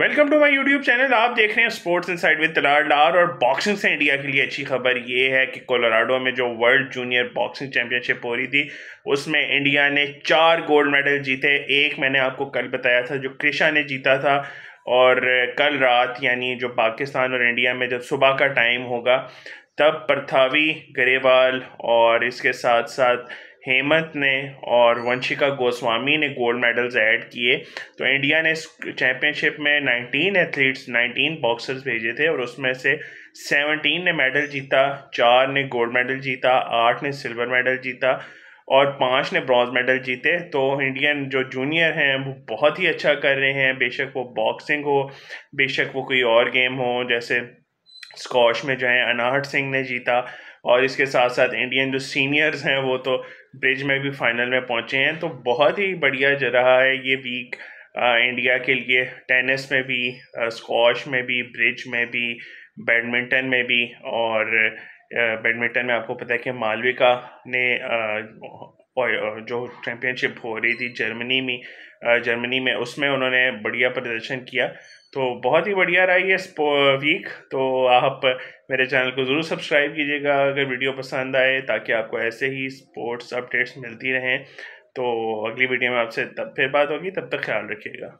welcome to my YouTube channel आप देख रहे हैं स्पोर्ट्स इनसाइड विद तलाड लार और बॉक्सिंग से इंडिया के लिए अच्छी खबर ये है कि कोलोराडो में जो वर्ल्ड जूनियर बॉक्सिंग चैंपियनशिप हो रही थी उसमें इंडिया ने चार गोल्ड मेडल जीते एक मैंने आपको कल बताया था जो कृषा ने जीता था और कल रात यानी जो पाकिस्तान और इंडिया में जब सुबह का टाइम होगा तब प्रथावी गरेवाल और इसके साथ साथ हेमंत ने और वंशिका गोस्वामी ने गोल्ड मेडल्स ऐड किए तो इंडिया ने चैम्पियनशिप में 19 एथलीट्स 19 बॉक्सर्स भेजे थे और उसमें से 17 ने मेडल जीता चार ने गोल्ड मेडल जीता आठ ने सिल्वर मेडल जीता और पांच ने ब्रॉन्ज मेडल जीते तो इंडियन जो जूनियर हैं वो बहुत ही अच्छा कर रहे हैं बेशक वो बॉक्सिंग हो बेशक वो कोई और गेम हो जैसे स्कॉश में जो है अनाहट सिंह ने जीता और इसके साथ साथ इंडियन जो सीनियर्स हैं वो तो ब्रिज में भी फाइनल में पहुंचे हैं तो बहुत ही बढ़िया रहा है ये वीक इंडिया के लिए टेनिस में भी स्कॉश में भी ब्रिज में भी बैडमिंटन में भी और बैडमिंटन में आपको पता है कि मालविका ने जो चैम्पियनशिप हो रही थी जर्मनी में जर्मनी में उसमें उन्होंने बढ़िया प्रदर्शन किया तो बहुत ही बढ़िया रही है वीक तो आप मेरे चैनल को ज़रूर सब्सक्राइब कीजिएगा अगर वीडियो पसंद आए ताकि आपको ऐसे ही स्पोर्ट्स अपडेट्स मिलती रहें तो अगली वीडियो में आपसे तब फिर बात होगी तब तक ख्याल रखिएगा